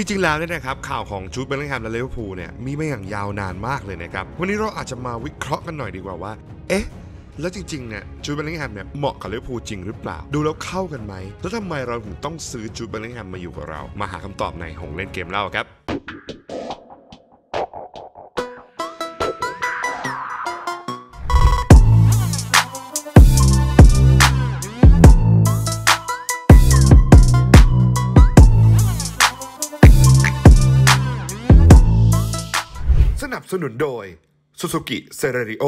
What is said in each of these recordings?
จริงๆแล้วเนี่ยนะครับ ข่าวของชุดเบลลิงแฮมและเลวพูเนี่ยมีมาอย่างยาวนานมากเลยนะครับ วันนี้เราอาจจะมาวิเคราะห์กันหน่อยดีกว่า ว่าเอ๊ะแล้วจริงๆ เนี่ยจูดเบลลิงแฮมเนี่ยเหมาะกับเลวพูจริงหรือเปล่าดูแล้วเข้ากันไหม แล้วทำไมเราถึงต้องซื้อจูดเบลลิงแฮมมาอยู่กับเรา มาหาคำตอบในหงเล่นเกมเล่าครับนุนโดย Suzuki c e r ริโอ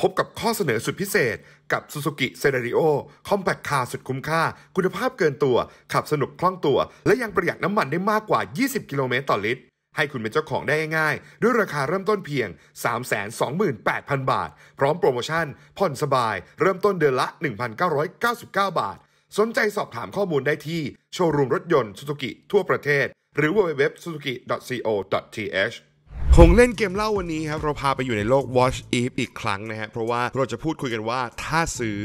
พบกับข้อเสนอสุดพิเศษ กับ Suzuki c e r ริโอคอมแพคคาร์สุดคุ้มค่า คุณภาพเกินตัว ขับสนุกคล่องตัว และยังประหยัดน้ำมันได้มากกว่า 20 กิโลเมตรต่อลิตร ให้คุณเป็นเจ้าของได้ง่าย ด้วยราคาเริ่มต้นเพียง 328,000 บาท พร้อมโปรโมชั่นผ่อนสบาย เริ่มต้นเดือนละ 1,999 บาท สนใจสอบถามข้อมูลได้ที่โชว์รูมรถยนต์ Suzuki ทั่วประเทศ หรือ www.suzuki.co.th คงเล่นเกมเล่าวันนี้ครับ เราพาไปอยู่ในโลก Watch e v อีกครั้งนะฮะเพราะว่าเราจะพูดคุยกันว่าถ้าซื้อ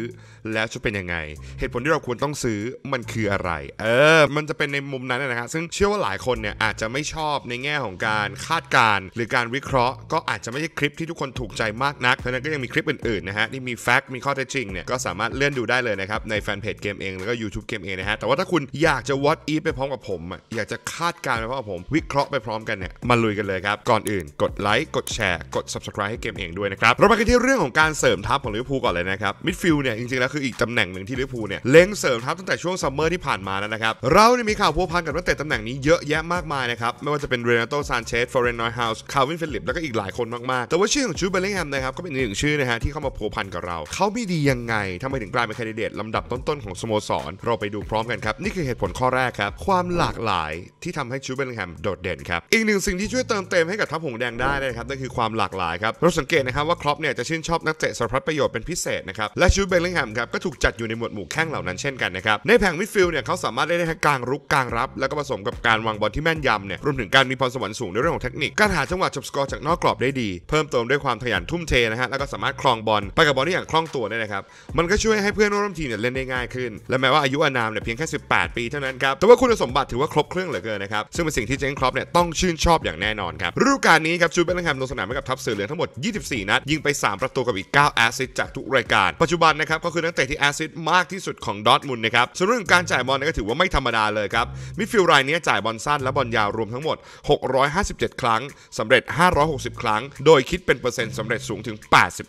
แล้วจะเป็นยังไง เหตุผลที่เราควรต้องซื้อมันคืออะไร เออ มันจะเป็นในมุมนั้นนะครับซึ่งเชื่อว่าหลายคนเนี่ยอาจจะไม่ชอบในแง่ของการคาดการ หรือการวิเคราะห์ ก็อาจจะไม่ใช่คลิปที่ทุกคนถูกใจมากนักเพราะนั้นก็ยังมีคลิปอื่นๆนะฮะที่มีแฟกต์มีข้อเท็จจริงเนี่ยก็สามารถเลื่อนดูได้เลยนะครับในแฟนเพจเกมเองแล้วก็ยูทูบเกมเองนะฮะแต่ว่าถ้าคุณอยากจะ Watch ฟไปพร้อมกับผมอยากจะคาดการไปพร้อมกับผม วิเคราะห์ไปพร้อมกันเนี่ยมาลุยกันเลยครับก่อนอื่น่นกดไลค์กดแชร์กด subscribe ให้เกมเองด้วยนะครับ เรามากันที่เรื่องของการเสริมทัพของลิเวอร์พูลก่อนเลยนะครับมิดฟิลด์เนี่ยจริงๆแล้วคืออีกตำแหน่งหนึ่งที่ลิเวอร์พูลเนี่ย เล็งเสริมทัพตั้งแต่ช่วงซัมเมอร์ที่ผ่านมาแล้วนะครับ เราเนี่ยมีข่าวพัวพันกับนักเตะตำแหน่งนี้เยอะแยะมากมายนะครับ ไม่ว่าจะเป็นเรนโตซานเชสฟอร์เรนนอยเฮาส์คาร์วินฟิลิปแล้วก็อีกหลายคนมากๆ แต่ว่าชื่อของชูเบลลิงแฮมนะครับก็เป็นหนึ่งชื่อนะฮะที่เข้ามาพัวพันกับเรา เขามีดียังไงทำไมถึงกลายเป็นคนดิเดตลำดับต้นๆของสโมสร เราไปดูพร้อมกันครับนี่คือเหตุผลข้อแรกครับความหลากหลายที่ทใหู้เบลลิงแฮมโดดเด่นครับอีกหนึ่งสิ่งที่ช่วยเติมเต็มให้กับทัพงแดงได้นะครับนั่นคือความหลากหลายครับเราสังเกตนะครับว่าครอปเนี่ยจะชื่นชอบนักเตะสารพัดประโยชน์เป็นพิเศษนะครับและชูเบลลิงแฮมครับก็ถูกจัดอยู่ในหมวดหมู่แข้งเหล่านั้นเช่นกันนะครับในแผงมิดฟิลด์เนี่ยเขาสามารถเล่นได้ทั้งกลางรุกกลางรับแล้วก็ผสมกับการวางบอลที่แม่นยำเนี่ยรวมถึงการมีพรสวรรค์สูงในเรื่องของเทคนิคการหาจังหวะจบสกอร์จากนอกกรอบได้ดี เพิ่มเติมด้วยความขยันทุ่มเทนะฮะแล้วก็สามารถคลองบอลไปกับบอลได้อย่างคล่องตัวเนี่ยนะครับมันก็ช่วยให้เพื่อนร่วมทีมเนี่ยเล่นได้ง่ายขึ้นและแม้ว่าอายุอนามเนี่ยเพียงแค่18 ปีเท่านั้นครับแต่ว่าคุณสมบัติถือว่าครบเครื่องเหลือเกินนะครับซึ่งเป็นสิ่งที่เจครอปเนี่ยต้องชื่นชอบอย่างแน่นอนครับฤดูกาลานนี้ครับชูเบลลิงแฮมลงสนามไปกับทัพเสือเหลืองทั้งหมด 24 นัด ยิงไป 3 ประตูกับอีก 9 แอสซิสจากทุกรายการ ปัจจุบันนะครับก็คือนักเตะที่แอสซิสมากที่สุดของดอทมุลนะครับส่วนเรื่องการจ่ายบอลก็ถือว่าไม่ธรรมดาเลยครับ มิดฟิลด์รายนี้จ่ายบอลสั้นและบอลยาวรวมทั้งหมด 657 ครั้งสำเร็จ 560 ครั้ง โดยคิดเป็นเปอร์เซ็นต์สำเร็จสูงถึง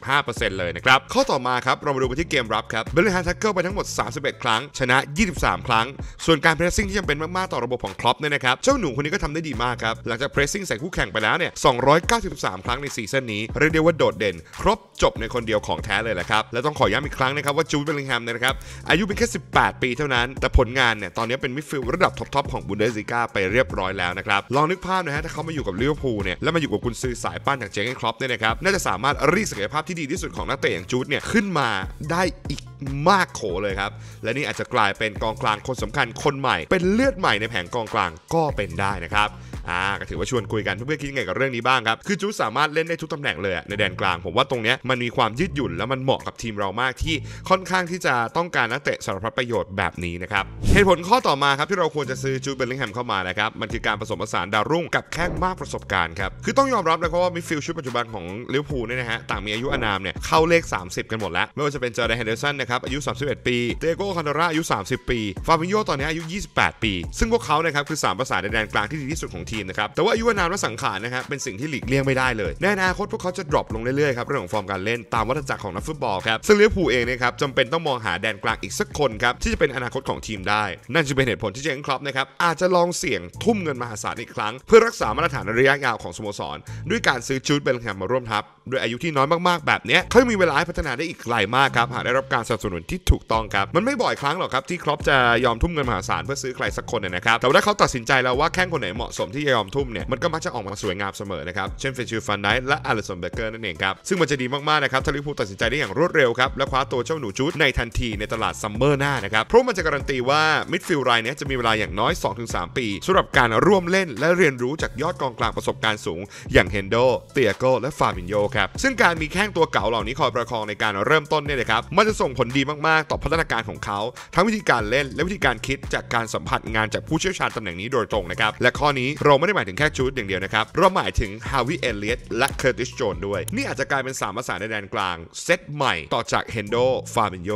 85%เลยนะครับข้อต่อมาครับเรามาดูไปที่เกมรับครับเบลลิงแฮมทักเกิลไปทั้งหมด 31 ครั้ง ชนะ 23 ครั้งส่วนการเพรสซิ่งที่จำเป็นมากๆต่อระบบของครอปเนี่ยนะครับเจ้าหนูคนนี้ก็ทำได้ดีมากครับหลังจากเพรสซิ่งใส่คู่แข่งไปแล้วเนี่ย293 ครั้งในซีซั่นนี้เรียกได้ว่าโดดเด่น ครบจบในคนเดียวของแท้เลยแหละครับ และต้องขอย้ำอีกครั้งนะครับว่าจูดเบลลิงแฮมนะครับอายุเพียงแค่ 18 ปีเท่านั้น แต่ผลงานเนี่ยตอนนี้เป็นมิดฟิลด์ระดับท็อปๆของบุนเดสลิก้าไปเรียบร้อยแล้วนะครับ ลองนึกภาพนะฮะถ้าเขามาอยู่กับลิเวอร์พูลเนี่ยแล้วมาอยู่กับคุณซื้อสายปั้นอย่างเจงครอปเนี่ยนะครับ น่าจะสามารถรีสเกยภาพที่ดีที่สุดของนักเตะอย่างจูดเนี่ยขึ้นมาได้อีกมากโขเลยครับและนี่อาจจะกลายเป็นกองกลางคนสำคัญคนใหม่เป็นเลือดใหม่ในแผงกองกลางก็เป็นได้นะครับอ่าก็ถือว่าชวนคุยกันเพื่อนๆคิดยังไงกับเรื่องนี้บ้างครับ คือจูสามารถเล่นได้ทุกตำแหน่งเลยในแดนกลาง ผมว่าตรงเนี้ยมันมีความยืดหยุ่นแล้วมันเหมาะกับทีมเรามากที่ค่อนข้างที่จะต้องการนักเตะสารพัดประโยชน์แบบนี้นะครับ เหตุผลข้อต่อมาครับที่เราควรจะซื้อจูเบลลิงแฮมเข้ามานะครับ มันคือการผสมผสานดาวรุ่ง กับแข้งมากประสบการณ์ครับ คือต้องยอมรับนะครับว่ามิฟิลชุดปัจจุบันของลิเวอร์พูลเนี่ยนะฮะ ต่างมีอายุอานามเนี่ยเข้าเลข 30 กันหมดแล้ว ไม่ว่าจะเป็นเจอร์แดนเฮนเดอร์สันนะครับอายุ31ปีเตโก้คอนดราอายุ30ปีฟาบิโยตอนนี้อายุ28 ปี ซึ่งพวกเขานยครับคือ3ประสานในแดนกลางที่ดีที่สุดของทีมนะครับแต่ว่า อายุนานและสังขารนะครับเป็นสิ่งที่หลีกเลี่ยงไม่ได้เลยในอนาคตพวกเขาจะดรอปลงเรื่อยๆครับเรื่องของฟอร์มการเล่นตามวัฏจักรของนักฟุตบอลครับซึ่งเลี้ยงผู้เองนะครับจำเป็นต้องมองหาแดนกลางอีกสักคนครับที่จะเป็นอนาคตของทีมได้ นั่นจึงเป็นเหตุผลที่เจนครอปนะครับอาจจะลองเสี่ยงทุ่มเงินมหาศาลอีกครั้ง เพื่อรักษามาตรฐานระยะยาวของสโมสร ด้วยการซื้อจูดเบลแฮมมาร่วมทัพโดยอายุที่น้อยมากๆแบบนี้เขายังมีเวลาให้พัฒนาได้อีกไกลมากครับหากได้รับการสนับสนุนที่ถูกต้องครับมันไม่บ่อยครั้งหรอกครับที่ครอปจะยอมทุ่มเงินมหาศาลเพื่อซื้อใครสักคนนะครับแต่ถ้าเขาตัดสินใจแล้วว่าแข้งคนไหนเหมาะสม ที่จะยอมทุ่มเนี่ยมันก็มักจะออกมาสวยงามเสมอนะครับเช่นเฟรชิลฟันไนและอาริสันเบเกอร์นั่นเองครับซึ่งมันจะดีมากๆนะครับถ้าลิอรพูตัดสินใจได้อย่างรวดเร็วครับและคว้าตัวเจ้าหนูจุดในทันทีในตลาดซัมเมอร์หน้านะครับเพราะมันจะการันตีว่ามิดฟิลด์รายนี้จะมีเวลาอย่างน้อย2-3 ปีสาหรับการร่วมเล่น และเรียนรู้จากยอดกองกลางประสบการณ์สูงอย่างเฮนโดเตียโกและฟาบินโยครับซึ่งการมีแข้งตัวเก่าเหล่านี้คอยประคองในการเริ่มต้นเนี่ยนะครับ มันจะส่งผลดีมากๆต่อพัฒนาการของเขา ทั้งวิธีการเล่นและวิธีการคิดจากการสัมผัสงานจากผู้เชี่ยวชาญตำแหน่งนี้โดยตรงนะครับ และข้อนี้เราไม่ได้หมายถึงแค่จูดอย่างเดียวนะครับเราหมายถึงฮาวิเอเลียตและเคอร์ติสโจนด้วย นี่อาจจะกลายเป็นสามภาษาในแดนกลางเซตใหม่ต่อจากเฮนโดฟาบินโย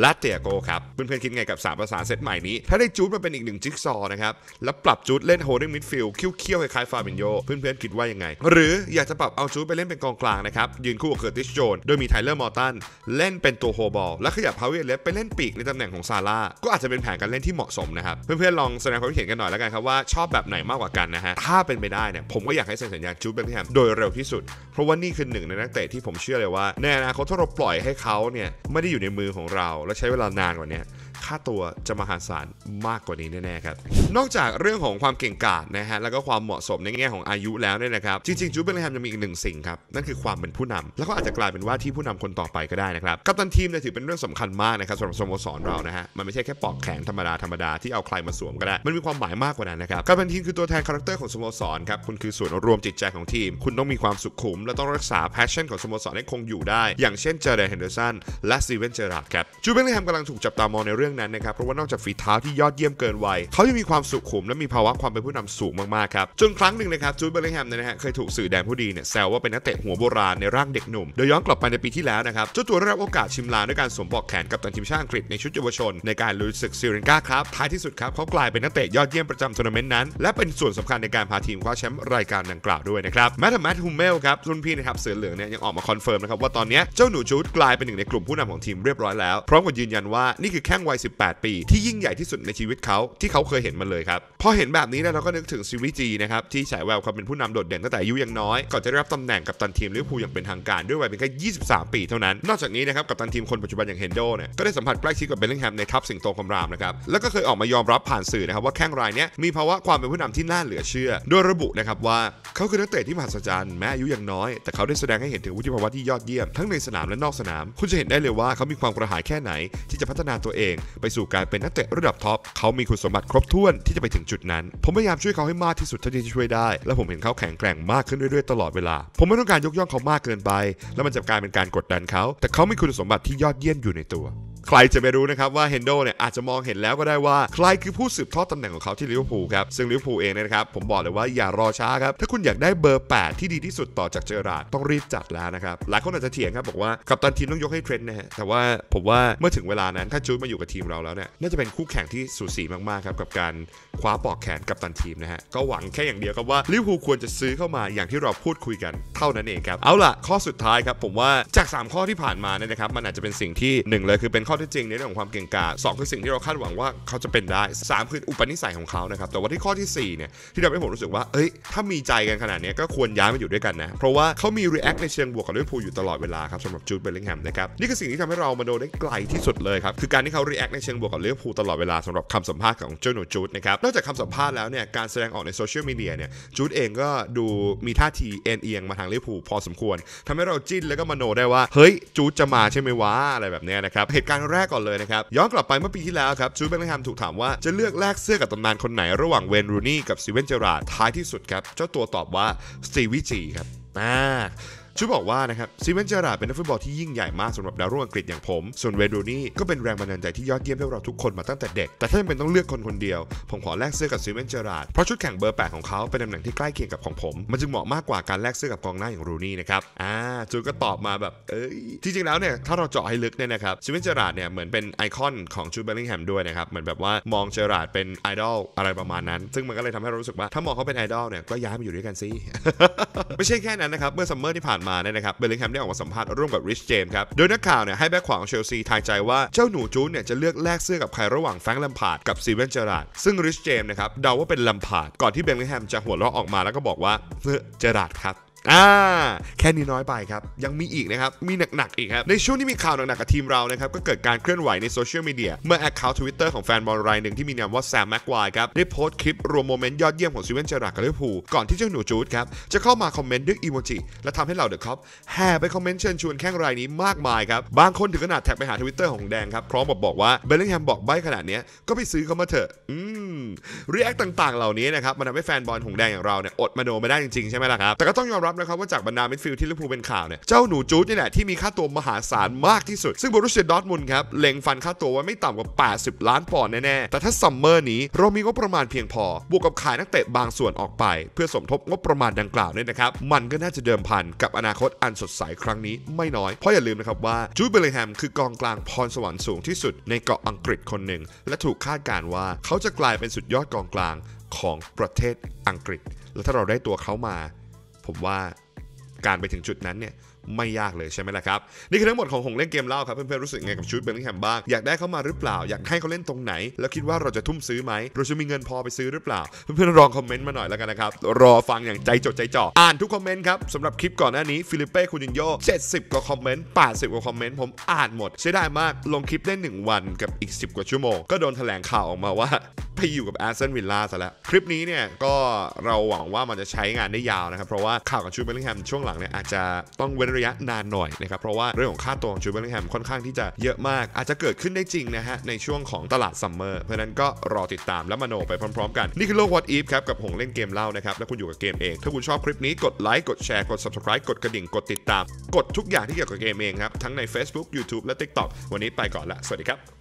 และเตียโกครับ เพื่อนๆคิดไงกับ3ภาษาเซตใหม่นี้ ถ้าได้จูดมาเป็นอีกหนึ่งจิ๊กซอนะครับ แล้วปรับจูดเล่นโฮดิ้งมิดฟิลด์เคี้ยวๆคล้ายๆฟาบินโยเพื่อนๆคิดว่ายังไง หรืออยากจะปรับเอาจูดไปเล่นเป็นกองกลางนะครับยืนคู่กับเคอร์ติส โจน โดยมีไทเลอร์ มอร์ตันเล่นเป็นตัวโฮบอล และขยับพาวเวอร์เลฟไปเล่นปีกในตำแหน่งของซาร่า ก็อาจจะเป็นแผนการเล่นที่เหมาะสมนะครับ เพื่อนๆลองแสดงความคิดเห็นกันหน่อยแล้วกันครับว่า ชอบแบบไหนมากกว่ากันนะฮะถ้าเป็นไปได้เนี่ยผมก็อยากให้เซ็นสัญญาจูบเบคแฮมโดยเร็วที่สุด เพราะว่านี่คือหนึ่งในนักเตะที่ผมเชื่อเลยว่าแน่นะเขาถ้าเราปล่อยให้เขาเนี่ยไม่ได้อยู่ในมือของเราและใช้เวลานานกว่านี้ค่าตัวจะมหาศาลมากกว่านี้แน่ๆครับ นอกจากเรื่องของความเก่งกาจนะฮะแล้วก็ความเหมาะสมในแง่ของอายุแล้วเนี่ยนะครับ จริงๆจูเบลแฮมยังมีอีกหนึ่งสิ่งครับนั่นคือความเป็นผู้นำ แล้วก็อาจจะกลายเป็นว่าที่ผู้นำคนต่อไปก็ได้นะครับกัปตันทีมเนี่ยถือเป็นเรื่องสำคัญมากนะครับสำหรับสโมสรเรานะฮะมันไม่ใช่แค่ปอกแขนธรรมดาธรรมดาที่เอาใครมาสวมก็ได้มันมีความหมายมากกว่านั้นนะครับกัปตันทีมคือตัวแทนคาแรคเตอร์ของสโมสรครับคุณคือส่วนรวมจิตใจของทีม คุณต้องมีความสุขุม และต้องรักษาแพชชั่นของสโมสรให้คงอยู่ได้อย่างเช่นเจอร์แดนเฮนเดอร์สันและสตีเวนเจอร์ราร์ดครับจูเบลแฮมกำลังถูกจับตามองในเรื่องื่องนั้นนะครับเพราะว่านอกจากฝีเท้าที่ยอดเยี่ยมเกินวัยเขายังมีความสุขุมและมีภาวะความเป็นผู้นำสูงมากๆครับ จนครั้งหนึ่งนะครับจูดเบลลิงแฮมเนี่ยนะฮะเคยถูกสื่อแดนผู้ดีเนี่ยแซวว่าเป็นนักเตะหัวโบราณในร่างเด็กหนุ่ม โดยย้อนกลับไปในปีที่แล้วนะครับเจ้าตัวได้รับโอกาสชิมลาด้วยการสวมปลอกแขนกับตันทีมชาติอังกฤษในชุดเยาวชน ในการลุยศึกซีเรนกาครับ ท้ายที่สุดครับเขากลายเป็นนักเตะยอดเยี่ยมประจำทัวร์นาเมนต์นั้นและเป็นส่วนสำคัญในการพาทีมคว้าแชมป์รายการดังกล่าวด้วยนะครับแมทแต์แมตต์ฮูเมลครับรุ่นพี่นะครับเสือเหลืองเนี่ยยังออกมาคอนเฟิร์มนะครับว่าตอนนี้เจ้าหนูจูดกลายเป็นหนึ่งในกลุ่มผู้นำของทีมเรียบร้อยแล้วพร้อมกับยืนยันว่านี่คือแข้งวัย18 ปี ที่ยิ่งใหญ่ที่สุดในชีวิตเขาที่เขาเคยเห็นมันเลยครับ พอเห็นแบบนี้นะเราก็นึกถึงซีวีจีนะครับ ที่ฉายแววความเป็นผู้นำโดดเด่นตั้งแต่อายุยังน้อย ก่อนจะได้รับตำแหน่งกับตันทีมลิเวอร์พูลอย่างเป็นทางการด้วยวัยเพียงแค่ 23 ปีเท่านั้น นอกจากนี้นะครับ กับตันทีมคนปัจจุบันอย่างเฮนโดเนี่ยก็ได้สัมผัสใกล้ชิดกับเบลลิงแฮมในทัพสิงโตคำรามนะครับแล้วก็เคยออกมายอมรับผ่านสื่อนะครับว่าแข้งรายนี้มีภาวะความเป็นผู้นำที่น่าเหลือเชื่อโดยระบุนะครับว่าเขาคือนักเตะที่มหัศจรรย์แม้อายุยังน้อย แต่เขาได้แสดงให้เห็นถึงวุฒิภาวะที่ยอดเยี่ยม ทั้งในสนามและนอกสนามคุณจะเห็นได้เลยว่าเขามีความกระหายแค่ไหนที่จะพัฒนาตัวเองไปสู่การเป็นนักเตะระดับท็อป เขามีคุณสมบัติครบถ้วนที่จะไปถึงจุดนั้น ผมพยายามช่วยเขาให้มากที่สุดเท่าที่จะช่วยได้ และผมเห็นเขาแข็งแกร่งมากขึ้นเรื่อย ๆ ตลอดเวลา ผมไม่ต้องการยกย่องเขามากเกินไป แล้วมันจะกลายเป็นการกดดันเขา แต่เขามีคุณสมบัติที่ยอดเยี่ยมอยู่ในตัวใครจะไปรู้นะครับว่าเฮนโดเนี่ยอาจจะมองเห็นแล้ว ก็ได้ว่าใครคือผู้สืบทอดตำแหน่งของเขาที่ลิเวอร์พูลครับซึ่งลิเวอร์พูลเองนะครับ ผมบอกเลยว่าอย่ารอช้าครับ ถ้าคุณอยากได้เบอร์ 8 ที่ดีที่สุดต่อจากเจอราดต้องรีบจัดแล้วนะครับหลายคนอาจจะเถียงครับบอกว่ากัปตันทีมต้องยกให้เทรนด์นะฮะแต่ว่าผมว่าเมื่อถึงเวลานั้นถ้าจูดมาอยู่กับทีมเราแล้วเนี่ยน่าจะเป็นคู่แข่งที่สูสีมากๆครับกับการคว้าปอกแขนกัปตันทีมนะฮะก็หวังแค่อย่างเดียวครับว่าลิเวอร์พูลควรจะซื้อเข้ามาอย่างที่เราพูดคุยกันเท่านั้นเองครับเอาล่ะข้อสุดท้ายครับผมว่าจาก 3 ข้อที่ผ่านมาเนี่ยนะครับมันอาจจะเป็นสิ่งที่1เลยคือเป็นข้อท็จจริงในเรื่องของความเก่งกาจสองคือสิ่งที่เราคาดหวังว่าเขาจะเป็นได้3คืออุปนิสัยของเขานะครับ แต่ว่าที่ข้อที่4เนี่ย ที่ทำให้ผมรู้สึกว่า เอ้ยถ้ามีใจกันขนาดนี้ก็ควรย้ายมาอยู่ด้วยกันนะ เพราะว่าเขามี react ในเชิงบวกกับลิเวอร์พูลอยู่ตลอดเวลาครับสำหรับจูดเบลลิงแฮมนะครับ นี่คือสิ่งที่ทำให้เรามาโดได้ไกลที่สุดเลยครับคือการที่เขา react ในเชิงบวกกับลิเวอร์พูลตลอดเวลาสำหรับคำสัมภาษณ์ของเจ้าหนูจูดนะครับนอกจากคำสัมภาษณ์แล้วเนี่ยการแสดงออกในโซเชียลมีเดียเนี่ยจูดเองก็ดูมีท่าทีเอ็นเอียงมาทางลิเวอร์พูลพอสมควร ทำให้เราจิ้นแล้วก็มโนได้ว่าเฮ้ยจูดจะมาใช่ไหมวะอะไรแบบนี้นะครับเหตุการงแรกก่อนเลยนะครับ ย้อนกลับไปเมื่อปีที่แล้วครับจูเบลแฮมถูกถามว่าจะเลือกแลกเสื้อกับตำนานคนไหนระหว่างเวนรูนี่กับซีเวนเจอราท้ายที่สุดครับ เจ้าตัวตอบว่าสตีวีจีครับอ่าช่วยบอกว่านะครับซีเมนเจอราเป็นนักฟุตบอลที่ยิ่งใหญ่มากสำหรับดาวรุ่งอังกฤษอย่างผม ส่วนเวดูนี่ก็เป็นแรงบันดาลใจที่ยอดเยี่ยม ให้เราทุกคนมาตั้งแต่เด็ก แต่ถ้าจำเป็นต้องเลือกคนคนเดียว ผมขอแลกเสื้อกับซีเมนเจอราเพราะชุดแข่งเบอร์8ของเขาเป็นตำแหน่งที่ใกล้เคียงกับของผม มันจึงเหมาะมากกว่าการแลกเสื้อกับกองหน้าอย่างรูนี่นะครับอ่าจูนก็ตอบมาแบบเอ้ยที่จริงแล้วเนี่ยถ้าเราเจาะให้ลึกเนี่ยนะครับซีเมนเจอราเนี่ยเหมือนเป็นไอคอนของชูเบลลิงแฮมด้วยนะครับเหมือนแบบว่ามองเจอราเป็นไอดอลอะไรประมาณนั้น ซึ่งมันก็เลยทำให้เรารู้สึกว่า ถ้ามองเขาเป็นไอดอลเนี่ยก็ย้ายมาอยู่ด้วยกันซิไม่ใช่แค่นั้นนะครับเมื่อซัมเมอร์ที่ผ่านมามาเนี่ยนะครับเบลลิงแฮมได้ออกมาสัมภาษณ์ ร่วมกับริชเจมส์ครับ โดยนักข่าวเนี่ยให้แบ็คขวางเชลซีทายใจว่าเจ้าหนูจูนเนี่ยจะเลือกแลกเสื้อกับใคร ระหว่างแฟรงค์ลัมพาร์ดกับซีเวนเจอร์ดซึ่งริชเจมส์นะครับ เดาว่าเป็นลัมพาร์ดก่อนที่เบลลิงแฮมจะหัวเราะออกมาแล้วก็บอกว่าเจอร์ดครับอ่าแค่นี้น้อยไปครับ ยังมีอีกนะครับ มีหนักๆอีกครับ ในช่วงที่มีข่าวหนักๆกับทีมเรานะครับก็เกิดการเคลื่อนไหวในโซเชียลมีเดีย เมื่อแอคเคาท์ทวิตเตอร์ของแฟนบอลรายหนึ่งที่มีนามว่าแซมแม็กควายครับ ได้โพสต์คลิปรวมโมเมนต์ ยอดเยี่ยมของซีเวนเจอร์รักกับลิเวอร์พูลก่อนที่เจ้าหนูจูดครับจะเข้ามาคอมเมนต์ด้วยอีโมจิและทำให้เหล่าเดอะคอปแห่ไปคอมเมนต์เชิญชวนแข่งรายนี้มากมายครับบางคนถึงขนาดแท็กไปหาทวิตเตอร์ของแดงครับพร้อมบอกบอกว่าเบลลิงแฮมบอกใบ้ขนาดนี้ก็ไปซื้อเขามาเถอะอืมรีแอคต่างๆเหล่านี้นะครับมันทำให้แฟนบอลองแดงอย่างเราเนี่ยอดมโนไม่ได้จริงๆใช่ไหมล่ะครับแต่ก็ต้องยอมรัับนะครับว่าจากบรรดามิดฟิลด์ที่ลิเวอร์พูลเป็นข่าวเนี่ยเจ้าหนูจูดนี่แหละที่มีค่าตัวมหาศาลมากที่สุด ซึ่งบรูเซียดอทมุนครับเล็งฟันค่าตัวไว้ไม่ต่ำกว่า 80 ล้านปอนด์แน่ๆ แต่ถ้าซัมเมอร์นี้เรามีงบประมาณเพียงพอ บวกกับขายนักเตะบางส่วนออกไป เพื่อสมทบงบประมาณดังกล่าวเนี่ยนะครับมันก็น่าจะเดิมพันกับอนาคตอันสดใสครั้งนี้ไม่น้อยเพราะอย่าลืมนะครับว่าจูดเบลแฮมคือกองกลางพรสวรรค์สูงที่สุดในเกาะอังกฤษคนหนึ่งและถูกคาดการว่า เขาจะกลายเป็นสุดยอดกองกลางของประเทศอังกฤษ แล้วถ้าเราได้ตัวเขามาผมว่าการไปถึงจุดนั้นเนี่ยไม่ยากเลยใช่ไหมล่ะครับ นี่คือทั้งหมดของหงเล่นเกมเล่าครับ เพื่อน ๆ รู้สึกไงกับชุดเบลลิงแฮมบ้างอยากได้เขามาหรือเปล่า อยากให้เขาเล่นตรงไหน แล้วคิดว่าเราจะทุ่มซื้อไหมเราจะมีเงินพอไปซื้อหรือเปล่า เพื่อนๆลองคอมเมนต์มาหน่อยแล้วกันนะครับรอฟังอย่างใจจดใจจ่ออ่านทุกคอมเมนต์ครับสำหรับคลิปก่อนหน้านี้ฟิลิปเป้คูนินโย70กว่าคอมเมนต์80กว่าคอมเมนต์ผมอ่านหมดเสียดายมากลงคลิปได้1วันกับอีก 10กว่าชั่วโมงก็โดนแถลงข่าวออกมาว่าไปอยู่กับอาร์เซนวิลล่าซะแล้วคลิปนี้เนี่ยก็เราหวังว่ามันจะใช้งานได้ยาวนะครับเพราะว่าข่าวกับชดเบลลิงแฮมช่วงหลังเนี่ยอาจจะต้องเว้นรระยะนานหน่อยนะครับ เพราะว่าเรื่องของค่าตัวของจูเบลลิงแฮมค่อนข้างที่จะเยอะมาก อาจจะเกิดขึ้นได้จริงนะฮะในช่วงของตลาดซัมเมอร์ เพราะนั้นก็รอติดตามและมโน ไปพร้อมๆกัน นี่คือโลกวอ a t ีฟครับ กับหงเล่นเกมเล่านะครับ และคุณอยู่กับเกมเอง ถ้าคุณชอบคลิปนี้กดไลค์กดแชร์กด subscribe กดกระดิ่งกดติดตาม กดทุกอย่างที่เกี่ยวกับเกมเองครับทั้งใน Facebook YouTube และ TikTok วันนี้ไปก่อนละสวัสดีครับ